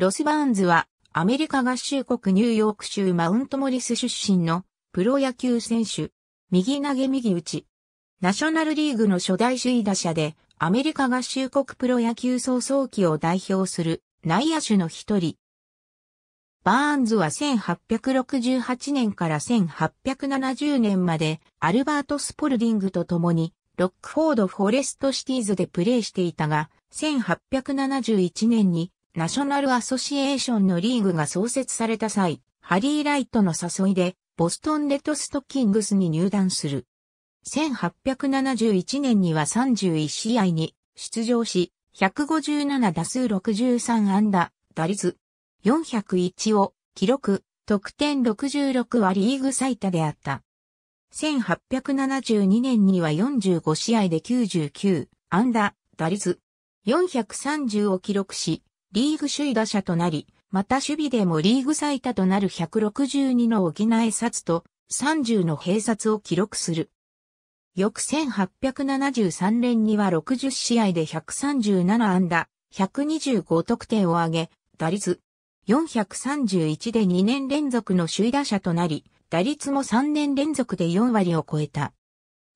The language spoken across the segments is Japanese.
ロス・バーンズは、アメリカ合衆国ニューヨーク州マウントモリス出身のプロ野球選手。右投げ右打ち。ナショナルリーグの初代首位打者で、アメリカ合衆国プロ野球創創期を代表する内野手の一人。バーンズは1868年から1870年までアルバート・スポルディングと共にロックフォード・フォレスト・シティーズでプレーしていたが、1871年にナショナルアソシエーションのリーグが創設された際、ハリー・ライトの誘いで、ボストン・レッドストッキングスに入団する。1871年には31試合に出場し、157打数63安打、打率401を記録、得点66はリーグ最多であった。1872年には45試合で99安打、打率430を記録し、リーグ首位打者となり、また守備でもリーグ最多となる162の補縄殺と30の併殺を記録する。翌1873年には60試合で137安打、125得点を挙げ、打率431で2年連続の首位打者となり、打率も3年連続で4割を超えた。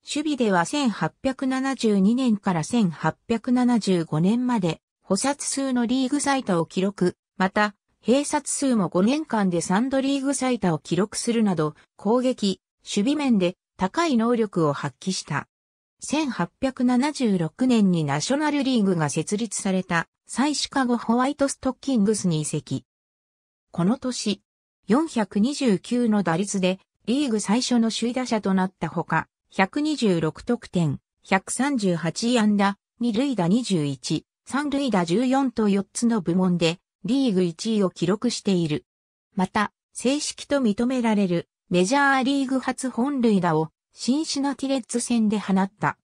守備では1872年から1875年まで補殺数のリーグ最多を記録、また、閉殺数も5年間でサンドリーグ最多を記録するなど、攻撃、守備面で高い能力を発揮した。1876年にナショナルリーグが設立された最シカゴホワイトストッキングスに移籍。この年、429の打率でリーグ最初の首位打者となったほか、126得点、138安打、2塁打21、三塁打14と4つの部門でリーグ1位を記録している。また、正式と認められるメジャーリーグ初本塁打をシンシナティレッツ戦で放った。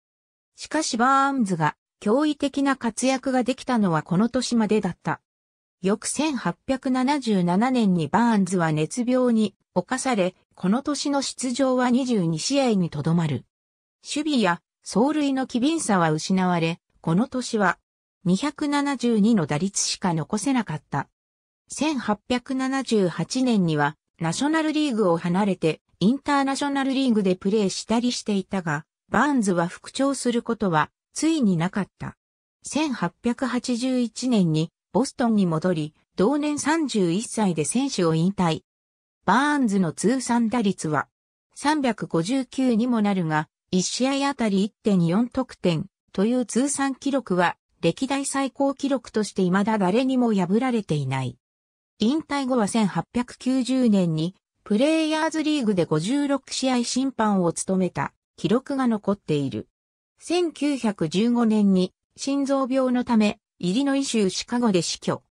しかしバーンズが驚異的な活躍ができたのはこの年までだった。翌1877年にバーンズは熱病に侵され、この年の出場は22試合にとどまる。守備や走塁の機敏さは失われ、この年は272の打率しか残せなかった。1878年にはナショナルリーグを離れてインターナショナルリーグでプレーしたりしていたが、バーンズは復調することはついになかった。1881年にボストンに戻り、同年31歳で選手を引退。バーンズの通算打率は359にもなるが、1試合あたり1.4得点という通算記録は歴代最高記録として未だ誰にも破られていない。引退後は1890年にプレイヤーズリーグで56試合審判を務めた記録が残っている。1915年に心臓病のためイリノイ州シカゴで死去。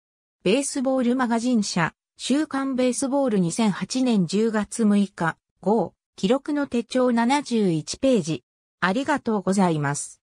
ベースボールマガジン社週刊ベースボール2008年10月6日号記録の手帳71ページ。ありがとうございます。